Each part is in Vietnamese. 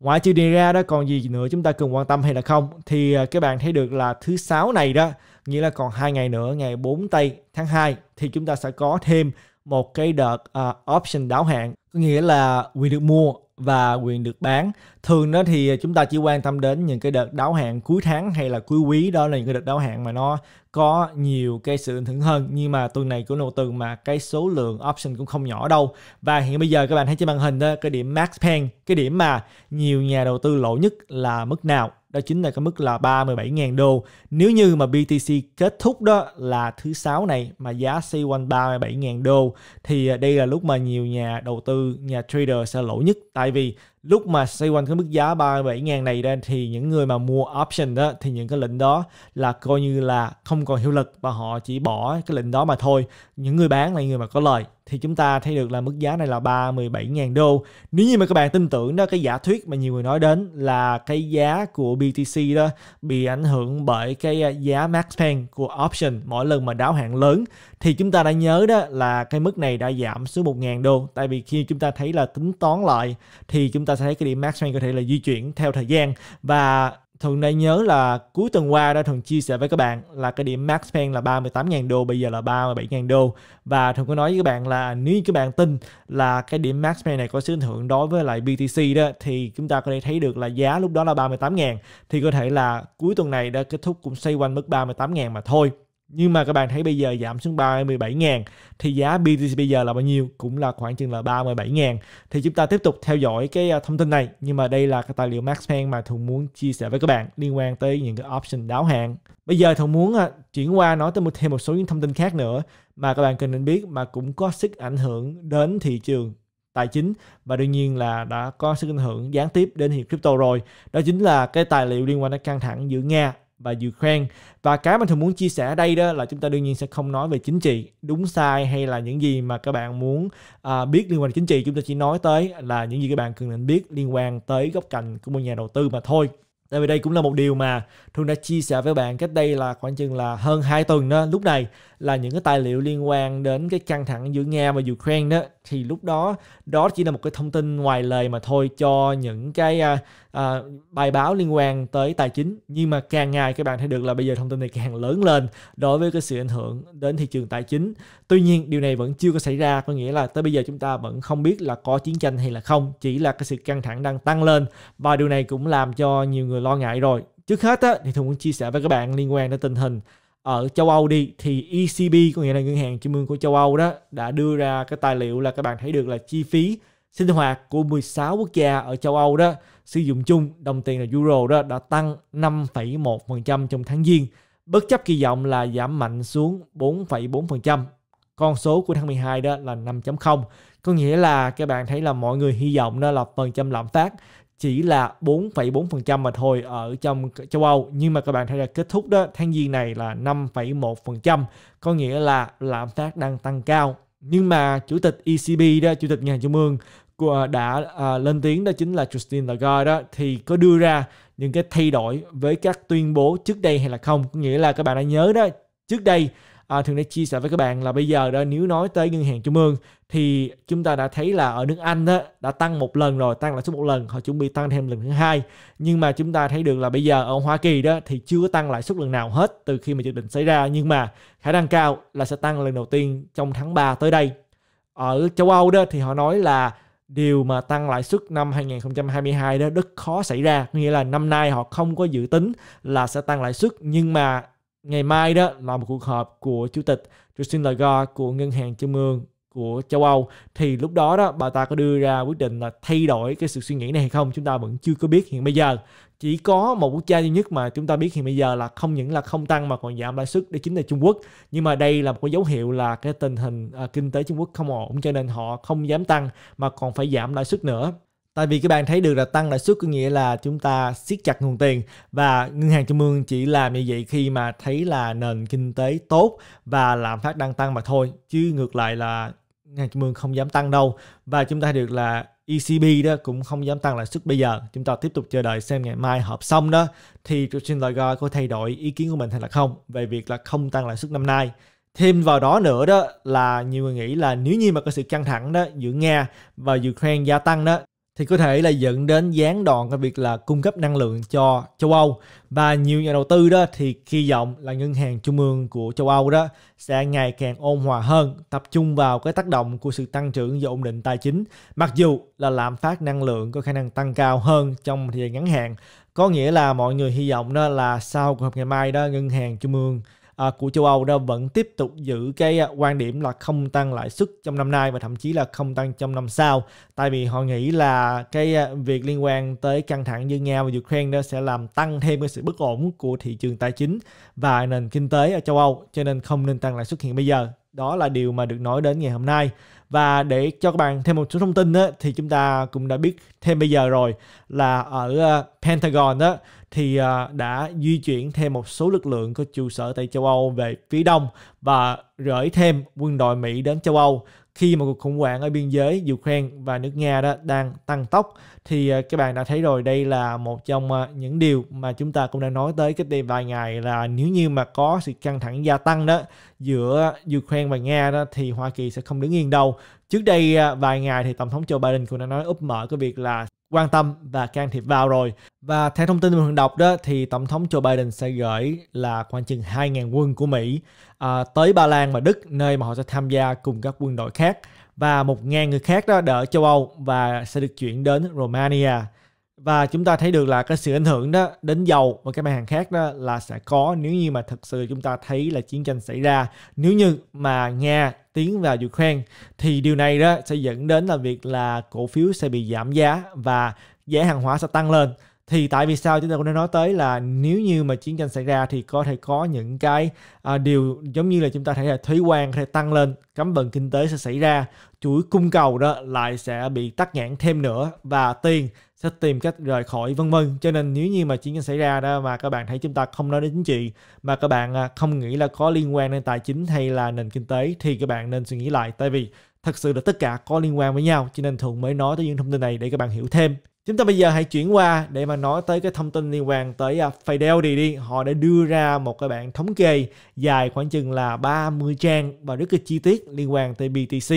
ngoại trừ đề ra đó còn gì nữa chúng ta cần quan tâm hay là không thì à, các bạn thấy được là thứ sáu này đó nghĩa là còn hai ngày nữa ngày 4 tây tháng 2 thì chúng ta sẽ có thêm một cái đợt uh, option đáo hạn có nghĩa là quyền được mua và quyền được bán thường đó thì chúng ta chỉ quan tâm đến những cái đợt đáo hạn cuối tháng hay là cuối quý đó là những cái đợt đáo hạn mà nó có nhiều cái sự thưởng hơn nhưng mà tuần này của nội từ mà cái số lượng option cũng không nhỏ đâu và hiện bây giờ các bạn thấy trên màn hình đó cái điểm max pen cái điểm mà nhiều nhà đầu tư lỗ nhất là mức nào đó chính là cái mức là 37.000 đô. Nếu như mà BTC kết thúc đó là thứ sáu này mà giá xoay quanh 37.000 đô thì à, đây là lúc mà nhiều nhà đầu tư, nhà trader sẽ lỗ nhất tại vì lúc mà xoay quanh cái mức giá 37.000 này ra thì những người mà mua option đó thì những cái lệnh đó là coi như là không còn hiệu lực và họ chỉ bỏ cái lệnh đó mà thôi. Những người bán là người mà có lời thì chúng ta thấy được là mức giá này là 37.000 đô. Nếu như mà các bạn tin tưởng đó cái giả thuyết mà nhiều người nói đến là cái giá của BTC đó bị ảnh hưởng bởi cái à, giá max pen của option mỗi lần mà đáo hạn lớn thì chúng ta đã nhớ đó là cái mức này đã giảm xuống 1.000 đô tại vì khi chúng ta thấy là tính toán lại thì chúng ta sẽ thấy cái điểm max rank có thể là di chuyển theo thời gian và thường đây nhớ là cuối tuần qua đã thường chia sẻ với các bạn là cái điểm max pen là 38.000 đô, bây giờ là 37.000 đô. Và thường có nói với các bạn là nếu các bạn tin là cái điểm max pen này có sự ảnh hưởng đối với lại BTC đó thì chúng ta có thể thấy được là giá lúc đó là 38.000 thì có thể là cuối tuần này đã kết thúc cũng xoay quanh mức 38.000 mà thôi nhưng mà các bạn thấy bây giờ giảm xuống 37 000 thì giá BTC bây giờ là bao nhiêu cũng là khoảng chừng là 37 000 thì chúng ta tiếp tục theo dõi cái à, thông tin này nhưng mà đây là cái tài liệu Maxpan mà Thuận muốn chia sẻ với các bạn liên quan tới những cái option đáo hạn bây giờ Thuận muốn à, chuyển qua nói tới một thêm một số những thông tin khác nữa mà các bạn cần nên biết mà cũng có sức ảnh hưởng đến thị trường tài chính và đương nhiên là đã có sức ảnh hưởng gián tiếp đến hiện crypto rồi đó chính là cái tài liệu liên quan đến căng thẳng giữa Nga và Ukraine và cái mà thường muốn chia sẻ ở đây đó là chúng ta đương nhiên sẽ không nói về chính trị đúng sai hay là những gì mà các bạn muốn à, biết liên quan đến chính trị chúng ta chỉ nói tới là những gì các bạn cần nên biết liên quan tới góc cạnh của một nhà đầu tư mà thôi tại vì đây cũng là một điều mà thường đã chia sẻ với bạn cách đây là khoảng chừng là hơn 2 tuần đó lúc này là những cái tài liệu liên quan đến cái căng thẳng giữa Nga và Ukraine đó thì lúc đó đó chỉ là một cái thông tin ngoài lời mà thôi cho những cái à, à, bài báo liên quan tới tài chính nhưng mà càng ngày các bạn thấy được là bây giờ thông tin này càng lớn lên đối với cái sự ảnh hưởng đến thị trường tài chính tuy nhiên điều này vẫn chưa có xảy ra có nghĩa là tới bây giờ chúng ta vẫn không biết là có chiến tranh hay là không chỉ là cái sự căng thẳng đang tăng lên và điều này cũng làm cho nhiều người lo ngại rồi trước hết á, thì tôi muốn chia sẻ với các bạn liên quan đến tình hình ở ờ, châu Âu đi thì ECB có nghĩa là ngân hàng trung ương của châu Âu đó đã đưa ra cái tài liệu là các bạn thấy được là chi phí sinh hoạt của 16 quốc gia ở châu Âu đó sử dụng chung đồng tiền là euro đó đã tăng 5,1% trong tháng giêng bất chấp kỳ vọng là giảm mạnh xuống 4,4%. Con số của tháng 12 đó là 5.0 có nghĩa là các bạn thấy là mọi người hy vọng đó là phần trăm lạm phát chỉ là 4,4% mà thôi ở trong châu Âu nhưng mà các bạn thấy là kết thúc đó tháng giêng này là 5,1% có nghĩa là lạm phát đang tăng cao nhưng mà chủ tịch ECB đó chủ tịch ngân hàng trung ương của đã à, lên tiếng đó chính là Christine Lagarde đó thì có đưa ra những cái thay đổi với các tuyên bố trước đây hay là không có nghĩa là các bạn đã nhớ đó trước đây à, thường đã chia sẻ với các bạn là bây giờ đó nếu nói tới ngân hàng trung ương thì chúng ta đã thấy là ở nước Anh đó, đã tăng một lần rồi tăng lãi suất một lần họ chuẩn bị tăng thêm lần thứ hai nhưng mà chúng ta thấy được là bây giờ ở Hoa Kỳ đó thì chưa có tăng lãi suất lần nào hết từ khi mà dịch bệnh xảy ra nhưng mà khả năng cao là sẽ tăng lần đầu tiên trong tháng 3 tới đây ở châu Âu đó thì họ nói là điều mà tăng lãi suất năm 2022 đó rất khó xảy ra nghĩa là năm nay họ không có dự tính là sẽ tăng lãi suất nhưng mà ngày mai đó là một cuộc họp của chủ tịch Christine Lagarde của ngân hàng trung ương của châu Âu thì lúc đó đó bà ta có đưa ra quyết định là thay đổi cái sự suy nghĩ này hay không chúng ta vẫn chưa có biết hiện bây giờ chỉ có một quốc gia duy nhất mà chúng ta biết hiện bây giờ là không những là không tăng mà còn giảm lãi suất đó chính là Trung Quốc nhưng mà đây là một cái dấu hiệu là cái tình hình à, kinh tế Trung Quốc không ổn cho nên họ không dám tăng mà còn phải giảm lãi suất nữa Tại vì các bạn thấy được là tăng lãi suất có nghĩa là chúng ta siết chặt nguồn tiền và ngân hàng trung ương chỉ làm như vậy khi mà thấy là nền kinh tế tốt và lạm phát đang tăng mà thôi. Chứ ngược lại là ngân hàng trung ương không dám tăng đâu và chúng ta được là ECB đó cũng không dám tăng lãi suất bây giờ. Chúng ta tiếp tục chờ đợi xem ngày mai họp xong đó thì Christine Lagarde có thay đổi ý kiến của mình hay là không về việc là không tăng lãi suất năm nay. Thêm vào đó nữa đó là nhiều người nghĩ là nếu như mà có sự căng thẳng đó giữa Nga và Ukraine gia tăng đó thì có thể là dẫn đến gián đoạn cái việc là cung cấp năng lượng cho châu Âu và nhiều nhà đầu tư đó thì kỳ vọng là ngân hàng trung ương của châu Âu đó sẽ ngày càng ôn hòa hơn tập trung vào cái tác động của sự tăng trưởng và ổn định tài chính mặc dù là lạm phát năng lượng có khả năng tăng cao hơn trong thời gian ngắn hạn có nghĩa là mọi người hy vọng đó là sau cuộc họp ngày mai đó ngân hàng trung ương À, của châu Âu đó vẫn tiếp tục giữ cái à, quan điểm là không tăng lãi suất trong năm nay và thậm chí là không tăng trong năm sau tại vì họ nghĩ là cái à, việc liên quan tới căng thẳng giữa Nga và Ukraine đó sẽ làm tăng thêm cái sự bất ổn của thị trường tài chính và nền kinh tế ở châu Âu cho nên không nên tăng lãi suất hiện bây giờ đó là điều mà được nói đến ngày hôm nay và để cho các bạn thêm một số thông tin đó, thì chúng ta cũng đã biết thêm bây giờ rồi là ở Pentagon đó thì à, đã di chuyển thêm một số lực lượng có trụ sở tại châu Âu về phía đông và gửi thêm quân đội Mỹ đến châu Âu khi mà cuộc khủng hoảng ở biên giới Ukraine và nước Nga đó đang tăng tốc thì à, các bạn đã thấy rồi đây là một trong à, những điều mà chúng ta cũng đã nói tới cách đây vài ngày là nếu như mà có sự căng thẳng gia tăng đó giữa Ukraine và Nga đó thì Hoa Kỳ sẽ không đứng yên đâu. Trước đây vài ngày thì Tổng thống Joe Biden cũng đã nói úp mở cái việc là quan tâm và can thiệp vào rồi. Và theo thông tin mình đọc đó thì Tổng thống Joe Biden sẽ gửi là khoảng chừng 2.000 quân của Mỹ à, tới Ba Lan và Đức nơi mà họ sẽ tham gia cùng các quân đội khác và 1.000 người khác đó đỡ châu Âu và sẽ được chuyển đến Romania và chúng ta thấy được là cái sự ảnh hưởng đó đến dầu và các mặt hàng khác đó là sẽ có nếu như mà thật sự chúng ta thấy là chiến tranh xảy ra nếu như mà nga tiến vào ukraine thì điều này đó sẽ dẫn đến là việc là cổ phiếu sẽ bị giảm giá và giá hàng hóa sẽ tăng lên thì tại vì sao chúng ta cũng đã nói tới là nếu như mà chiến tranh xảy ra thì có thể có những cái à, điều giống như là chúng ta thấy là thuế quan có thể tăng lên cấm vận kinh tế sẽ xảy ra chuỗi cung cầu đó lại sẽ bị tắc nghẽn thêm nữa và tiền sẽ tìm cách rời khỏi vân vân cho nên nếu như mà chiến tranh xảy ra đó mà các bạn thấy chúng ta không nói đến chính trị mà các bạn à, không nghĩ là có liên quan đến tài chính hay là nền kinh tế thì các bạn nên suy nghĩ lại tại vì thật sự là tất cả có liên quan với nhau cho nên thuận mới nói tới những thông tin này để các bạn hiểu thêm Chúng ta bây giờ hãy chuyển qua để mà nói tới cái thông tin liên quan tới à, Fidelity đi. Họ đã đưa ra một cái bản thống kê dài khoảng chừng là 30 trang và rất là chi tiết liên quan tới BTC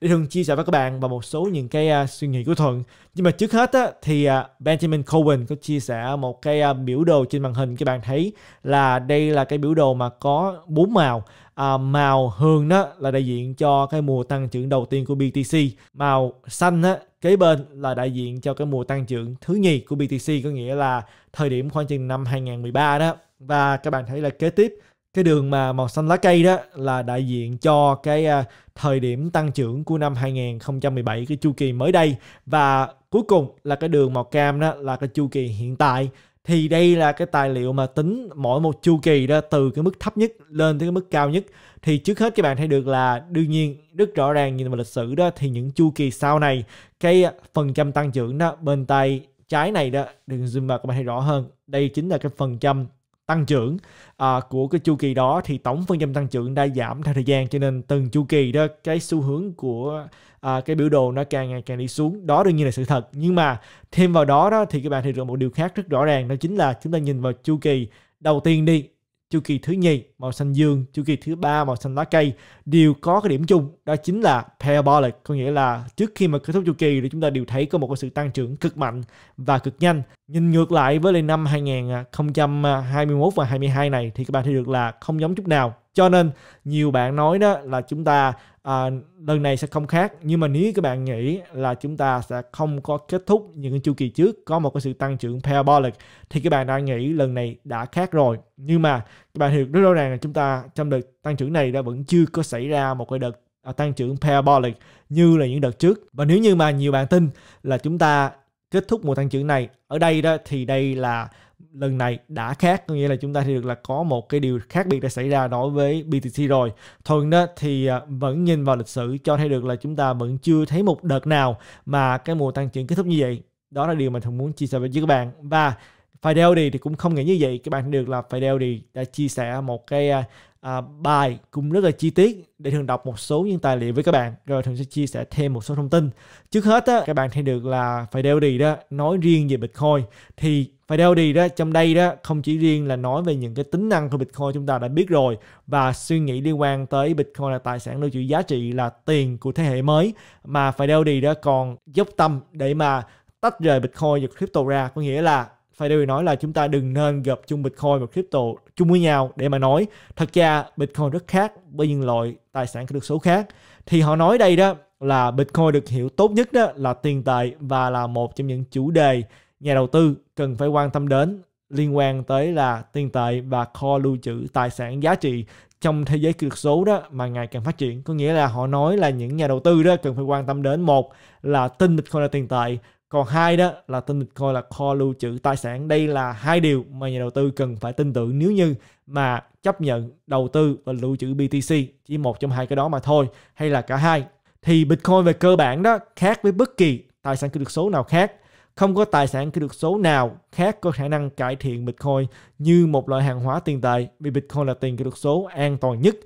để thường chia sẻ với các bạn và một số những cái à, suy nghĩ của Thuận. Nhưng mà trước hết á, thì à, Benjamin Cohen có chia sẻ một cái biểu đồ trên màn hình các bạn thấy là đây là cái biểu đồ mà có bốn màu à, màu hường đó là đại diện cho cái mùa tăng trưởng đầu tiên của BTC màu xanh đó kế bên là đại diện cho cái mùa tăng trưởng thứ nhì của BTC có nghĩa là thời điểm khoảng chừng năm 2013 đó và các bạn thấy là kế tiếp cái đường mà màu xanh lá cây đó là đại diện cho cái à, thời điểm tăng trưởng của năm 2017 cái chu kỳ mới đây và cuối cùng là cái đường màu cam đó là cái chu kỳ hiện tại thì đây là cái tài liệu mà tính mỗi một chu kỳ đó từ cái mức thấp nhất lên tới cái mức cao nhất thì trước hết các bạn thấy được là đương nhiên rất rõ ràng nhìn vào lịch sử đó thì những chu kỳ sau này cái phần trăm tăng trưởng đó bên tay trái này đó đừng zoom vào các bạn thấy rõ hơn đây chính là cái phần trăm tăng trưởng à, của cái chu kỳ đó thì tổng phần trăm tăng trưởng đã giảm theo thời gian cho nên từng chu kỳ đó cái xu hướng của à, cái biểu đồ nó càng ngày càng đi xuống đó đương nhiên là sự thật nhưng mà thêm vào đó đó thì các bạn thấy được một điều khác rất rõ ràng đó chính là chúng ta nhìn vào chu kỳ đầu tiên đi chu kỳ thứ nhì màu xanh dương, chu kỳ thứ ba màu xanh lá cây đều có cái điểm chung đó chính là parabolic, có nghĩa là trước khi mà kết thúc chu kỳ thì chúng ta đều thấy có một cái sự tăng trưởng cực mạnh và cực nhanh. Nhìn ngược lại với lại năm 2021 và 22 này thì các bạn thấy được là không giống chút nào cho nên nhiều bạn nói đó là chúng ta à, lần này sẽ không khác nhưng mà nếu các bạn nghĩ là chúng ta sẽ không có kết thúc những chu kỳ trước có một cái sự tăng trưởng parabolic thì các bạn đang nghĩ lần này đã khác rồi nhưng mà các bạn hiểu rất rõ ràng là chúng ta trong đợt tăng trưởng này đã vẫn chưa có xảy ra một cái đợt à, tăng trưởng parabolic như là những đợt trước và nếu như mà nhiều bạn tin là chúng ta kết thúc mùa tăng trưởng này ở đây đó thì đây là lần này đã khác có nghĩa là chúng ta thì được là có một cái điều khác biệt đã xảy ra đối với BTC rồi thôi đó thì à, vẫn nhìn vào lịch sử cho thấy được là chúng ta vẫn chưa thấy một đợt nào mà cái mùa tăng trưởng kết thúc như vậy đó là điều mà thường muốn chia sẻ với các bạn và Fidelity thì cũng không nghĩ như vậy các bạn được là Fidelity đã chia sẻ một cái à, à, bài cũng rất là chi tiết để thường đọc một số những tài liệu với các bạn rồi thường sẽ chia sẻ thêm một số thông tin trước hết á, các bạn thấy được là Fidelity đó nói riêng về Bitcoin thì và đeo đi đó trong đây đó không chỉ riêng là nói về những cái tính năng của Bitcoin chúng ta đã biết rồi và suy nghĩ liên quan tới Bitcoin là tài sản lưu trữ giá trị là tiền của thế hệ mới mà phải đeo đi đó còn dốc tâm để mà tách rời Bitcoin và crypto ra có nghĩa là phải đều nói là chúng ta đừng nên gặp chung Bitcoin và crypto chung với nhau để mà nói thật ra Bitcoin rất khác với những loại tài sản kỹ thuật số khác thì họ nói đây đó là Bitcoin được hiểu tốt nhất đó là tiền tệ và là một trong những chủ đề nhà đầu tư cần phải quan tâm đến liên quan tới là tiền tệ và kho lưu trữ tài sản giá trị trong thế giới kỹ thuật số đó mà ngày càng phát triển có nghĩa là họ nói là những nhà đầu tư đó cần phải quan tâm đến một là tin bitcoin là tiền tệ còn hai đó là tin bitcoin là kho lưu trữ tài sản đây là hai điều mà nhà đầu tư cần phải tin tưởng nếu như mà chấp nhận đầu tư và lưu trữ BTC chỉ một trong hai cái đó mà thôi hay là cả hai thì bitcoin về cơ bản đó khác với bất kỳ tài sản kỹ thuật số nào khác không có tài sản kỹ thuật số nào khác có khả năng cải thiện Bitcoin như một loại hàng hóa tiền tệ vì Bitcoin là tiền kỹ thuật số an toàn nhất.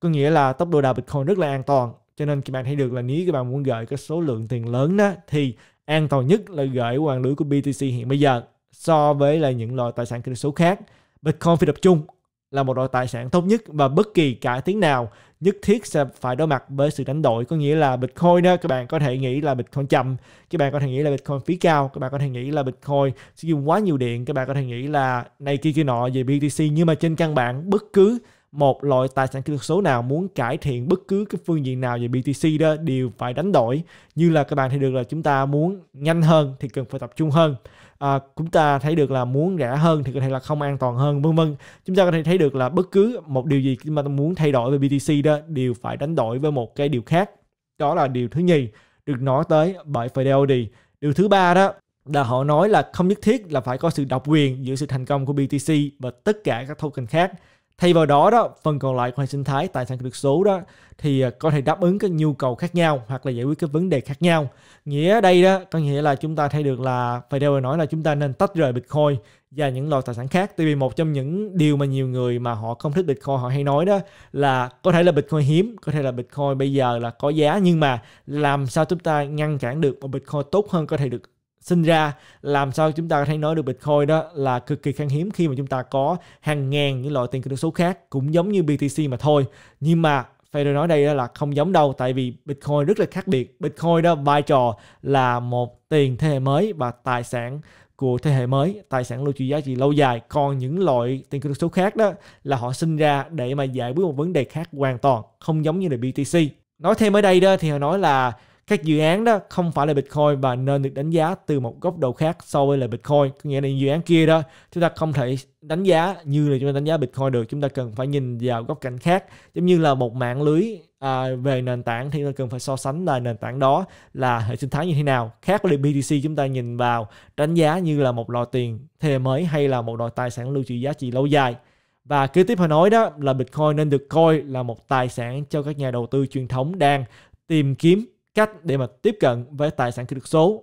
Có nghĩa là tốc độ đào Bitcoin rất là an toàn. Cho nên các bạn thấy được là nếu các bạn muốn gửi cái số lượng tiền lớn đó thì an toàn nhất là gửi qua lưới của BTC hiện bây giờ so với là những loại tài sản kỹ thuật số khác. Bitcoin phi tập trung là một loại tài sản tốt nhất và bất kỳ cải tiến nào nhất thiết sẽ phải đối mặt với sự đánh đổi có nghĩa là Bitcoin đó các bạn có thể nghĩ là Bitcoin chậm các bạn có thể nghĩ là Bitcoin phí cao các bạn có thể nghĩ là Bitcoin sử dụng quá nhiều điện các bạn có thể nghĩ là này kia kia nọ về BTC nhưng mà trên căn bản bất cứ một loại tài sản kỹ thuật số nào muốn cải thiện bất cứ cái phương diện nào về BTC đó đều phải đánh đổi như là các bạn thấy được là chúng ta muốn nhanh hơn thì cần phải tập trung hơn à, chúng ta thấy được là muốn rẻ hơn thì có thể là không an toàn hơn vân vân chúng ta có thể thấy được là bất cứ một điều gì mà ta muốn thay đổi về BTC đó đều phải đánh đổi với một cái điều khác đó là điều thứ nhì được nói tới bởi Fidelity điều thứ ba đó là họ nói là không nhất thiết là phải có sự độc quyền giữa sự thành công của BTC và tất cả các token khác Thay vào đó đó, phần còn lại của hệ sinh thái tài sản kỹ thuật số đó thì à, có thể đáp ứng các nhu cầu khác nhau hoặc là giải quyết các vấn đề khác nhau. Nghĩa đây đó có nghĩa là chúng ta thấy được là phải đều nói là chúng ta nên tách rời Bitcoin và những loại tài sản khác. Tại vì một trong những điều mà nhiều người mà họ không thích Bitcoin họ hay nói đó là có thể là Bitcoin hiếm, có thể là Bitcoin bây giờ là có giá nhưng mà làm sao chúng ta ngăn cản được một Bitcoin tốt hơn có thể được sinh ra làm sao chúng ta có thể nói được Bitcoin đó là cực kỳ khan hiếm khi mà chúng ta có hàng ngàn những loại tiền kỹ thuật số khác cũng giống như BTC mà thôi nhưng mà phải nói đây là không giống đâu tại vì Bitcoin rất là khác biệt Bitcoin đó vai trò là một tiền thế hệ mới và tài sản của thế hệ mới tài sản lưu trữ giá trị lâu dài còn những loại tiền kỹ thuật số khác đó là họ sinh ra để mà giải quyết một vấn đề khác hoàn toàn không giống như là BTC nói thêm ở đây đó thì họ nói là các dự án đó không phải là Bitcoin và nên được đánh giá từ một góc độ khác so với là Bitcoin. Có nghĩa là dự án kia đó chúng ta không thể đánh giá như là chúng ta đánh giá Bitcoin được. Chúng ta cần phải nhìn vào góc cạnh khác. Giống như là một mạng lưới à, về nền tảng thì chúng ta cần phải so sánh là nền tảng đó là hệ sinh thái như thế nào. Khác với BTC chúng ta nhìn vào đánh giá như là một loại tiền thề mới hay là một loại tài sản lưu trữ giá trị lâu dài. Và kế tiếp họ nói đó là Bitcoin nên được coi là một tài sản cho các nhà đầu tư truyền thống đang tìm kiếm cách để mà tiếp cận với tài sản kỹ thuật số.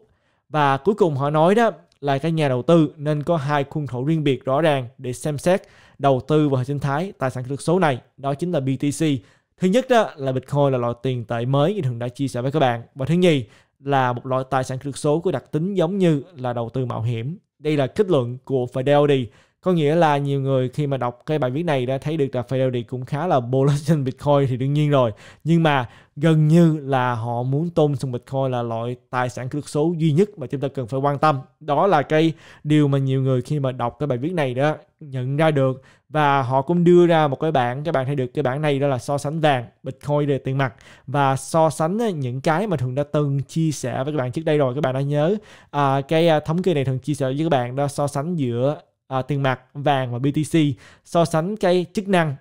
Và cuối cùng họ nói đó là các nhà đầu tư nên có hai khuôn khổ riêng biệt rõ ràng để xem xét đầu tư vào hệ sinh thái tài sản kỹ thuật số này, đó chính là BTC. Thứ nhất đó là Bitcoin là loại tiền tệ mới như thường đã chia sẻ với các bạn. Và thứ nhì là một loại tài sản kỹ thuật số có đặc tính giống như là đầu tư mạo hiểm. Đây là kết luận của Fidelity có nghĩa là nhiều người khi mà đọc cái bài viết này đã thấy được là Fidelity cũng khá là bullish trên Bitcoin thì đương nhiên rồi nhưng mà gần như là họ muốn tôn sùng Bitcoin là loại tài sản kỹ thuật số duy nhất mà chúng ta cần phải quan tâm đó là cái điều mà nhiều người khi mà đọc cái bài viết này đó nhận ra được và họ cũng đưa ra một cái bảng các bạn thấy được cái bảng này đó là so sánh vàng Bitcoin về tiền mặt và so sánh những cái mà thường đã từng chia sẻ với các bạn trước đây rồi các bạn đã nhớ à, cái à, thống kê này thường chia sẻ với các bạn đó so sánh giữa uh, tiền mặt vàng và BTC so sánh cái chức năng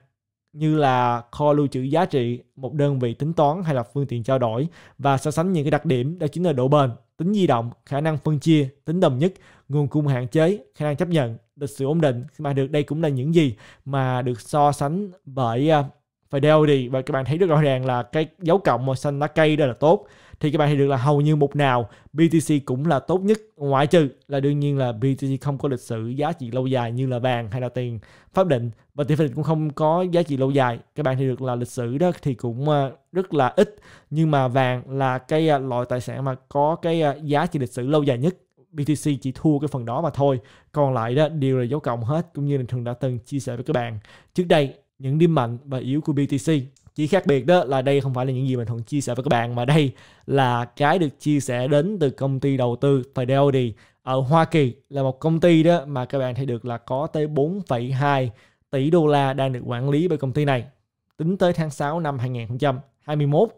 như là kho lưu trữ giá trị, một đơn vị tính toán hay là phương tiện trao đổi và so sánh những cái đặc điểm đó chính là độ bền, tính di động, khả năng phân chia, tính đồng nhất, nguồn cung hạn chế, khả năng chấp nhận, lịch sử ổn định mà được đây cũng là những gì mà được so sánh bởi uh, Fidelity và các bạn thấy rất rõ ràng là cái dấu cộng màu xanh lá cây đây là tốt thì các bạn thấy được là hầu như mục nào BTC cũng là tốt nhất ngoại trừ là đương nhiên là BTC không có lịch sử giá trị lâu dài như là vàng hay là tiền pháp định và tiền pháp định cũng không có giá trị lâu dài các bạn thấy được là lịch sử đó thì cũng ờ, rất là ít nhưng mà vàng là cái ờ, loại tài sản mà có cái ờ, giá trị lịch sử lâu dài nhất BTC chỉ thua cái phần đó mà thôi còn lại đó đều là dấu cộng hết cũng như là thường đã từng chia sẻ với các bạn trước đây những điểm mạnh và yếu của BTC chỉ khác biệt đó là đây không phải là những gì mình thường chia sẻ với các bạn mà đây là cái được chia sẻ đến từ công ty đầu tư Fidelity ở Hoa Kỳ là một công ty đó mà các bạn thấy được là có tới 4,2 tỷ đô la đang được quản lý bởi công ty này tính tới tháng 6 năm 2021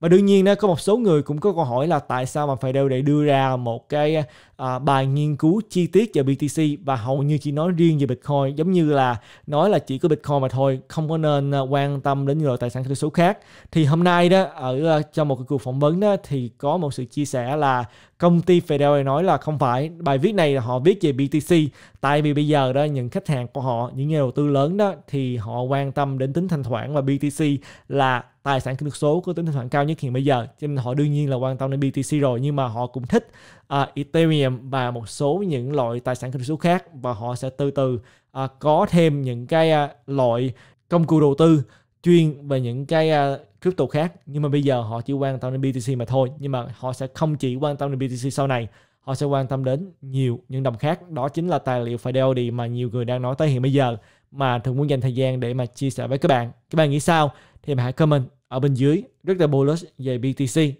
và đương nhiên đó có một số người cũng có câu hỏi là tại sao mà phải Fidel để đưa ra một cái à, bài nghiên cứu chi tiết về BTC và hầu như chỉ nói riêng về Bitcoin giống như là nói là chỉ có Bitcoin mà thôi không có nên à, quan tâm đến nhiều loại tài sản kỹ thuật số khác thì hôm nay đó ở à, trong một cái cuộc phỏng vấn đó thì có một sự chia sẻ là công ty Fidelity nói là không phải bài viết này là họ viết về BTC tại vì bây giờ đó những khách hàng của họ những nhà đầu tư lớn đó thì họ quan tâm đến tính thanh khoản và BTC là tài sản kỹ thuật số có tính thanh khoản cao nhất hiện bây giờ cho nên họ đương nhiên là quan tâm đến BTC rồi nhưng mà họ cũng thích uh, Ethereum và một số những loại tài sản kỹ thuật số khác và họ sẽ từ từ uh, có thêm những cái uh, loại công cụ đầu tư chuyên về những cái uh, crypto khác nhưng mà bây giờ họ chỉ quan tâm đến BTC mà thôi nhưng mà họ sẽ không chỉ quan tâm đến BTC sau này họ sẽ quan tâm đến nhiều những đồng khác đó chính là tài liệu Fidelity mà nhiều người đang nói tới hiện bây giờ mà thường muốn dành thời gian để mà chia sẻ với các bạn các bạn nghĩ sao thì hãy comment ở bên dưới rất là bullish về BTC